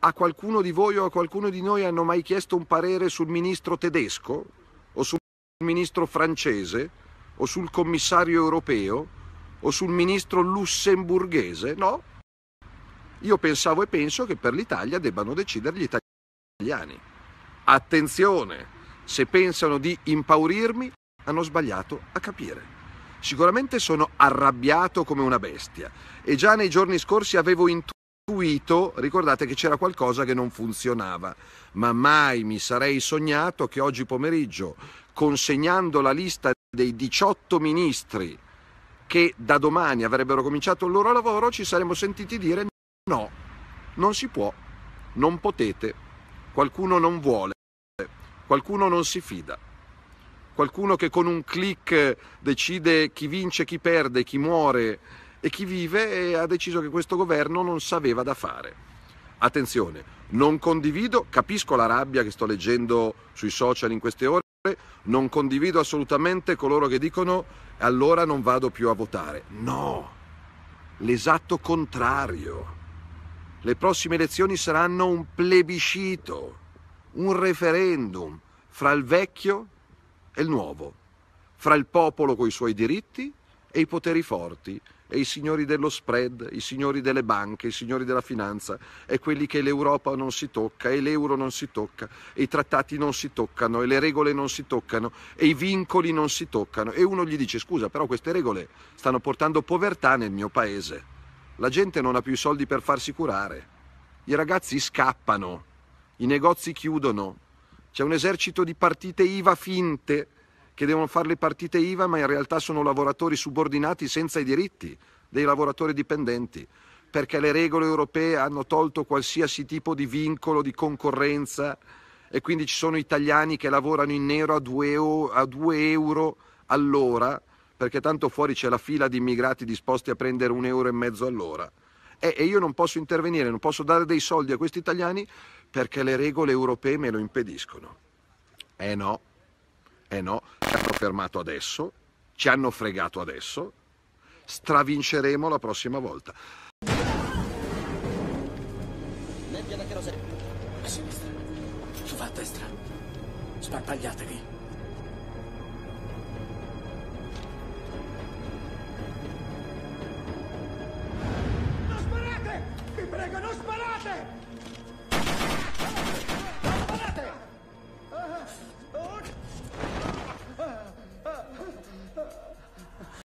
a qualcuno di voi o a qualcuno di noi hanno mai chiesto un parere sul ministro tedesco o sul ministro francese o sul commissario europeo o sul ministro lussemburghese? No. Io pensavo e penso che per l'Italia debbano decidere gli italiani. Attenzione, se pensano di impaurirmi, hanno sbagliato a capire. Sicuramente sono arrabbiato come una bestia e già nei giorni scorsi avevo intuito Intuito, ricordate che c'era qualcosa che non funzionava, ma mai mi sarei sognato che oggi pomeriggio, consegnando la lista dei 18 ministri che da domani avrebbero cominciato il loro lavoro, ci saremmo sentiti dire no, non si può, non potete, qualcuno non vuole, qualcuno non si fida qualcuno che con un clic decide chi vince, chi perde, chi muore e chi vive e ha deciso che questo governo non sapeva da fare. Attenzione, non condivido, capisco la rabbia che sto leggendo sui social in queste ore, non condivido assolutamente coloro che dicono allora non vado più a votare. No, l'esatto contrario. Le prossime elezioni saranno un plebiscito, un referendum fra il vecchio e il nuovo, fra il popolo con i suoi diritti e i poteri forti e i signori dello spread, i signori delle banche, i signori della finanza e quelli che l'Europa non si tocca e l'euro non si tocca e i trattati non si toccano e le regole non si toccano e i vincoli non si toccano e uno gli dice scusa però queste regole stanno portando povertà nel mio paese. La gente non ha più i soldi per farsi curare. I ragazzi scappano, i negozi chiudono, c'è un esercito di partite IVA finte che devono fare le partite IVA ma in realtà sono lavoratori subordinati senza i diritti dei lavoratori dipendenti, perché le regole europee hanno tolto qualsiasi tipo di vincolo di concorrenza e quindi ci sono italiani che lavorano in nero a 2 euro, euro all'ora, perché tanto fuori c'è la fila di immigrati disposti a prendere un euro e mezzo all'ora. E, e io non posso intervenire, non posso dare dei soldi a questi italiani perché le regole europee me lo impediscono. Eh no. Eh no, ci hanno fermato adesso, ci hanno fregato adesso, stravinceremo la prossima volta. Nebbia da cherosene. A sinistra. Su va a destra. Sparpagliatevi. Non sparate! Vi prego, non sparate!